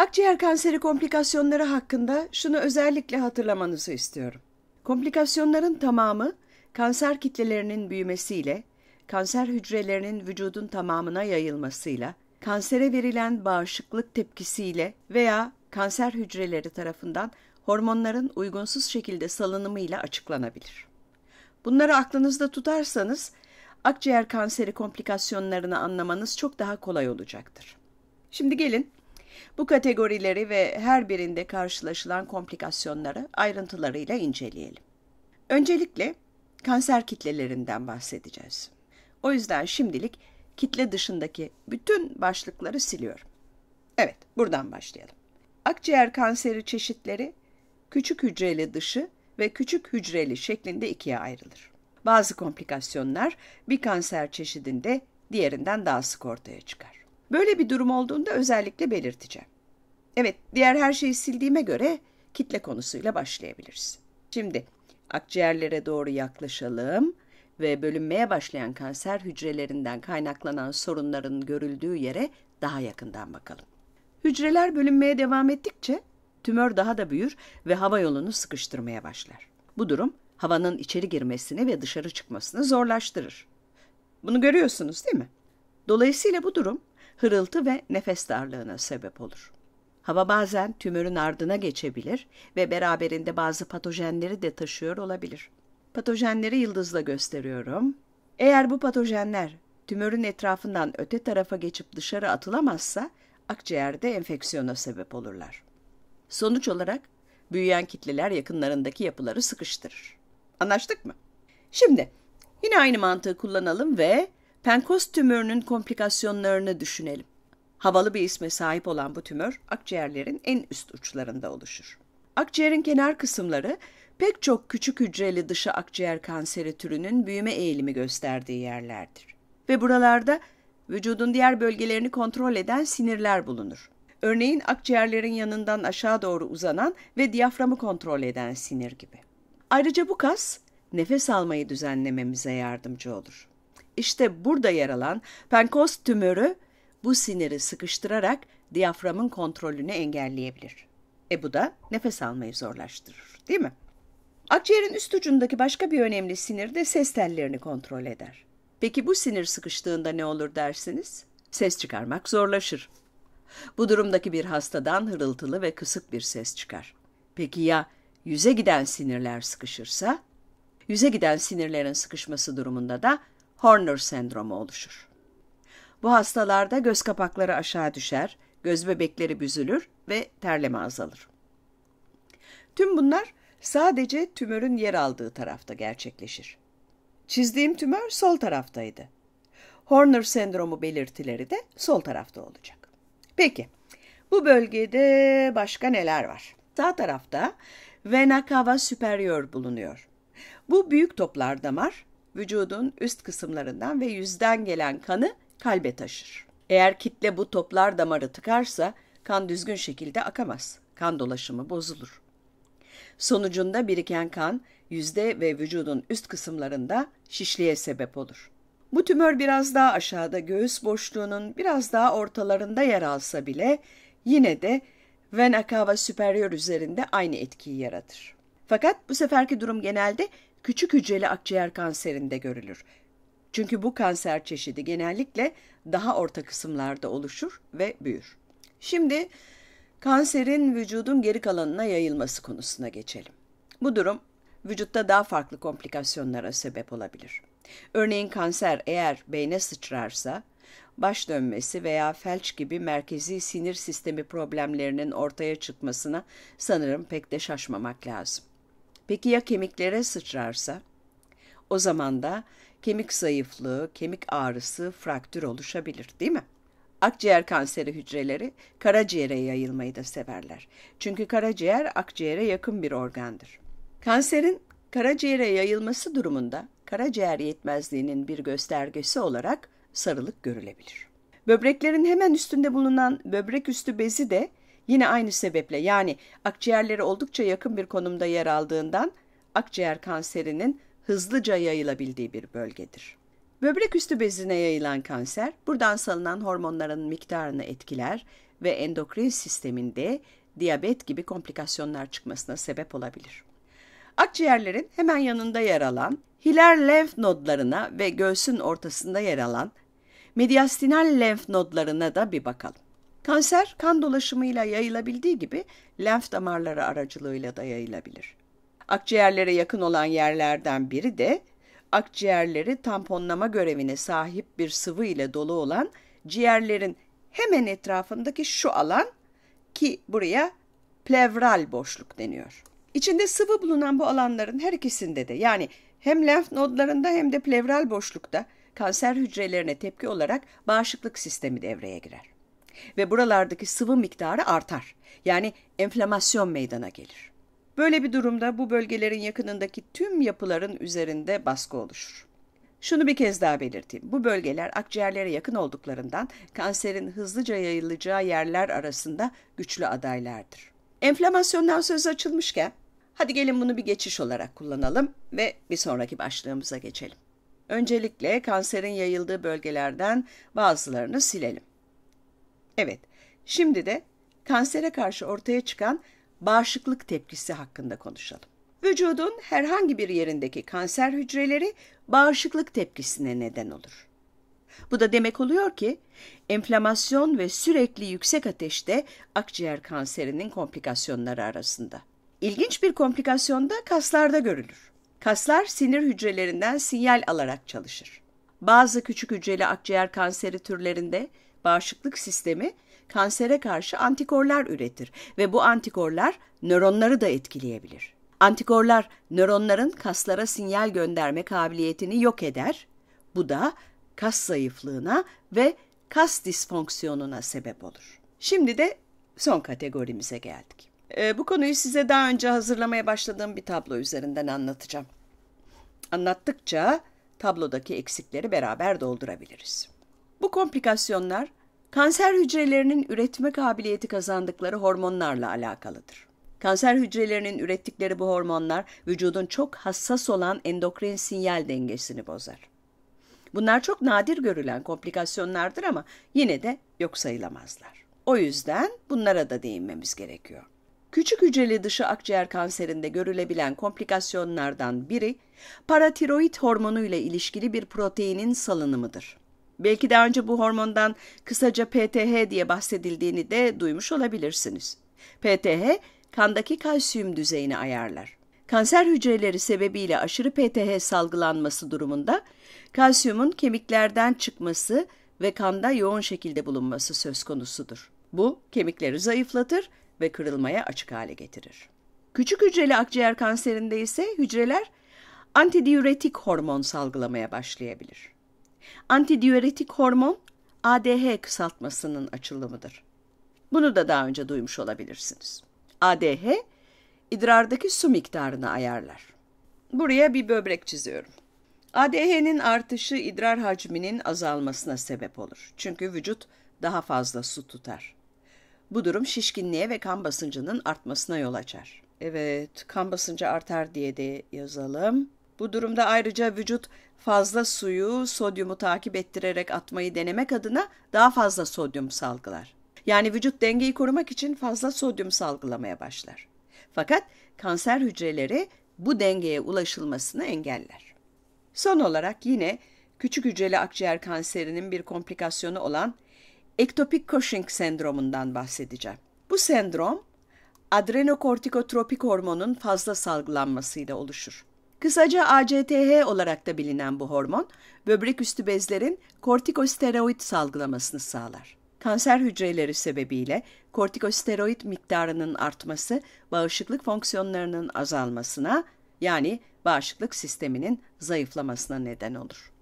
Akciğer kanseri komplikasyonları hakkında şunu özellikle hatırlamanızı istiyorum. Komplikasyonların tamamı kanser kitlelerinin büyümesiyle, kanser hücrelerinin vücudun tamamına yayılmasıyla, kansere verilen bağışıklık tepkisiyle veya kanser hücreleri tarafından hormonların uygunsuz şekilde salınımıyla açıklanabilir. Bunları aklınızda tutarsanız akciğer kanseri komplikasyonlarını anlamanız çok daha kolay olacaktır. Şimdi gelin bu kategorileri ve her birinde karşılaşılan komplikasyonları ayrıntılarıyla inceleyelim. Öncelikle kanser kitlelerinden bahsedeceğiz. O yüzden şimdilik kitle dışındaki bütün başlıkları siliyorum. Evet, buradan başlayalım. Akciğer kanseri çeşitleri küçük hücreli dışı ve küçük hücreli şeklinde ikiye ayrılır. Bazı komplikasyonlar bir kanser çeşidinde diğerinden daha sık ortaya çıkar. Böyle bir durum olduğunda özellikle belirteceğim. Evet, diğer her şeyi sildiğime göre kitle konusuyla başlayabiliriz. Şimdi akciğerlere doğru yaklaşalım ve bölünmeye başlayan kanser hücrelerinden kaynaklanan sorunların görüldüğü yere daha yakından bakalım. Hücreler bölünmeye devam ettikçe tümör daha da büyür ve hava yolunu sıkıştırmaya başlar. Bu durum havanın içeri girmesini ve dışarı çıkmasını zorlaştırır. Bunu görüyorsunuz değil mi? Dolayısıyla bu durum hırıltı ve nefes darlığına sebep olur. Hava bazen tümörün ardına geçebilir ve beraberinde bazı patojenleri de taşıyor olabilir. Patojenleri yıldızla gösteriyorum. Eğer bu patojenler tümörün etrafından öte tarafa geçip dışarı atılamazsa akciğerde enfeksiyona sebep olurlar. Sonuç olarak büyüyen kitleler yakınlarındaki yapıları sıkıştırır. Anlaştık mı? Şimdi yine aynı mantığı kullanalım ve penkos tümörünün komplikasyonlarını düşünelim. Havalı bir isme sahip olan bu tümör akciğerlerin en üst uçlarında oluşur. Akciğerin kenar kısımları pek çok küçük hücreli dışı akciğer kanseri türünün büyüme eğilimi gösterdiği yerlerdir. Ve buralarda vücudun diğer bölgelerini kontrol eden sinirler bulunur. Örneğin akciğerlerin yanından aşağı doğru uzanan ve diyaframı kontrol eden sinir gibi. Ayrıca bu kas nefes almayı düzenlememize yardımcı olur. İşte burada yer alan penkoz tümörü bu siniri sıkıştırarak diyaframın kontrolünü engelleyebilir. E bu da nefes almayı zorlaştırır, değil mi? Akciğerin üst ucundaki başka bir önemli sinir de ses tellerini kontrol eder. Peki bu sinir sıkıştığında ne olur dersiniz? Ses çıkarmak zorlaşır. Bu durumdaki bir hastadan hırıltılı ve kısık bir ses çıkar. Peki ya yüze giden sinirler sıkışırsa? Yüze giden sinirlerin sıkışması durumunda da Horner sendromu oluşur. Bu hastalarda göz kapakları aşağı düşer, göz bebekleri büzülür ve terleme azalır. Tüm bunlar sadece tümörün yer aldığı tarafta gerçekleşir. Çizdiğim tümör sol taraftaydı. Horner sendromu belirtileri de sol tarafta olacak. Peki, bu bölgede başka neler var? Sağ tarafta vena cava superior bulunuyor. Bu büyük toplar damar, vücudun üst kısımlarından ve yüzden gelen kanı kalbe taşır. Eğer kitle bu toplar damarı tıkarsa kan düzgün şekilde akamaz. Kan dolaşımı bozulur. Sonucunda biriken kan yüzde ve vücudun üst kısımlarında şişliğe sebep olur. Bu tümör biraz daha aşağıda göğüs boşluğunun biraz daha ortalarında yer alsa bile yine de vena cava superior üzerinde aynı etkiyi yaratır. Fakat bu seferki durum genelde küçük hücreli akciğer kanserinde görülür. Çünkü bu kanser çeşidi genellikle daha orta kısımlarda oluşur ve büyür. Şimdi kanserin vücudun geri kalanına yayılması konusuna geçelim. Bu durum vücutta daha farklı komplikasyonlara sebep olabilir. Örneğin kanser eğer beyne sıçrarsa baş dönmesi veya felç gibi merkezi sinir sistemi problemlerinin ortaya çıkmasına sanırım pek de şaşmamak lazım. Peki ya kemiklere sıçrarsa? O zaman da kemik zayıflığı, kemik ağrısı, fraktür oluşabilir değil mi? Akciğer kanseri hücreleri karaciğere yayılmayı da severler. Çünkü karaciğer akciğere yakın bir organdır. Kanserin karaciğere yayılması durumunda karaciğer yetmezliğinin bir göstergesi olarak sarılık görülebilir. Böbreklerin hemen üstünde bulunan böbrek üstü bezi de yine aynı sebeple yani akciğerleri oldukça yakın bir konumda yer aldığından akciğer kanserinin hızlıca yayılabildiği bir bölgedir. Böbrek üstü bezine yayılan kanser, buradan salınan hormonların miktarını etkiler ve endokrin sisteminde diyabet gibi komplikasyonlar çıkmasına sebep olabilir. Akciğerlerin hemen yanında yer alan, hilar lenf nodlarına ve göğsün ortasında yer alan mediastinal lenf nodlarına da bir bakalım. Kanser kan dolaşımıyla yayılabildiği gibi lenf damarları aracılığıyla da yayılabilir. Akciğerlere yakın olan yerlerden biri de akciğerleri tamponlama görevine sahip bir sıvı ile dolu olan ciğerlerin hemen etrafındaki şu alan ki buraya plevral boşluk deniyor. İçinde sıvı bulunan bu alanların her ikisinde de yani hem lenf nodlarında hem de plevral boşlukta kanser hücrelerine tepki olarak bağışıklık sistemi devreye girer. Ve buralardaki sıvı miktarı artar. Yani enflamasyon meydana gelir. Böyle bir durumda bu bölgelerin yakınındaki tüm yapıların üzerinde baskı oluşur. Şunu bir kez daha belirteyim. Bu bölgeler akciğerlere yakın olduklarından kanserin hızlıca yayılacağı yerler arasında güçlü adaylardır. Enflamasyondan söz açılmışken hadi gelin bunu bir geçiş olarak kullanalım ve bir sonraki başlığımıza geçelim. Öncelikle kanserin yayıldığı bölgelerden bazılarını silelim. Evet, şimdi de kansere karşı ortaya çıkan bağışıklık tepkisi hakkında konuşalım. Vücudun herhangi bir yerindeki kanser hücreleri bağışıklık tepkisine neden olur. Bu da demek oluyor ki enflamasyon ve sürekli yüksek ateşte akciğer kanserinin komplikasyonları arasında. İlginç bir komplikasyon da kaslarda görülür. Kaslar sinir hücrelerinden sinyal alarak çalışır. Bazı küçük hücreli akciğer kanseri türlerinde bağışıklık sistemi kansere karşı antikorlar üretir ve bu antikorlar nöronları da etkileyebilir. Antikorlar nöronların kaslara sinyal gönderme kabiliyetini yok eder. Bu da kas zayıflığına ve kas disfonksiyonuna sebep olur. Şimdi de son kategorimize geldik. E, bu konuyu size daha önce hazırlamaya başladığım bir tablo üzerinden anlatacağım. Anlattıkça tablodaki eksikleri beraber doldurabiliriz. Bu komplikasyonlar kanser hücrelerinin üretme kabiliyeti kazandıkları hormonlarla alakalıdır. Kanser hücrelerinin ürettikleri bu hormonlar vücudun çok hassas olan endokrin sinyal dengesini bozar. Bunlar çok nadir görülen komplikasyonlardır ama yine de yok sayılamazlar. O yüzden bunlara da değinmemiz gerekiyor. Küçük hücreli dışı akciğer kanserinde görülebilen komplikasyonlardan biri paratiroid hormonu ile ilişkili bir proteinin salınımıdır. Belki daha önce bu hormondan kısaca PTH diye bahsedildiğini de duymuş olabilirsiniz. PTH kandaki kalsiyum düzeyini ayarlar. Kanser hücreleri sebebiyle aşırı PTH salgılanması durumunda kalsiyumun kemiklerden çıkması ve kanda yoğun şekilde bulunması söz konusudur. Bu kemikleri zayıflatır ve kırılmaya açık hale getirir. Küçük hücreli akciğer kanserinde ise hücreler antidiüretik hormon salgılamaya başlayabilir. Antidiüretik hormon ADH kısaltmasının açılımıdır. Bunu da daha önce duymuş olabilirsiniz. ADH idrardaki su miktarını ayarlar. Buraya bir böbrek çiziyorum. ADH'nin artışı idrar hacminin azalmasına sebep olur. Çünkü vücut daha fazla su tutar. Bu durum şişkinliğe ve kan basıncının artmasına yol açar. Evet, kan basıncı artar diye de yazalım. Bu durumda ayrıca vücut fazla suyu sodyumu takip ettirerek atmayı denemek adına daha fazla sodyum salgılar. Yani vücut dengeyi korumak için fazla sodyum salgılamaya başlar. Fakat kanser hücreleri bu dengeye ulaşılmasını engeller. Son olarak yine küçük hücreli akciğer kanserinin bir komplikasyonu olan ektopik Cushing sendromundan bahsedeceğim. Bu sendrom adrenokortikotropik hormonun fazla salgılanmasıyla oluşur. Kısaca ACTH olarak da bilinen bu hormon, böbrek üstü bezlerin kortikosteroid salgılamasını sağlar. Kanser hücreleri sebebiyle kortikosteroid miktarının artması bağışıklık fonksiyonlarının azalmasına yani bağışıklık sisteminin zayıflamasına neden olur.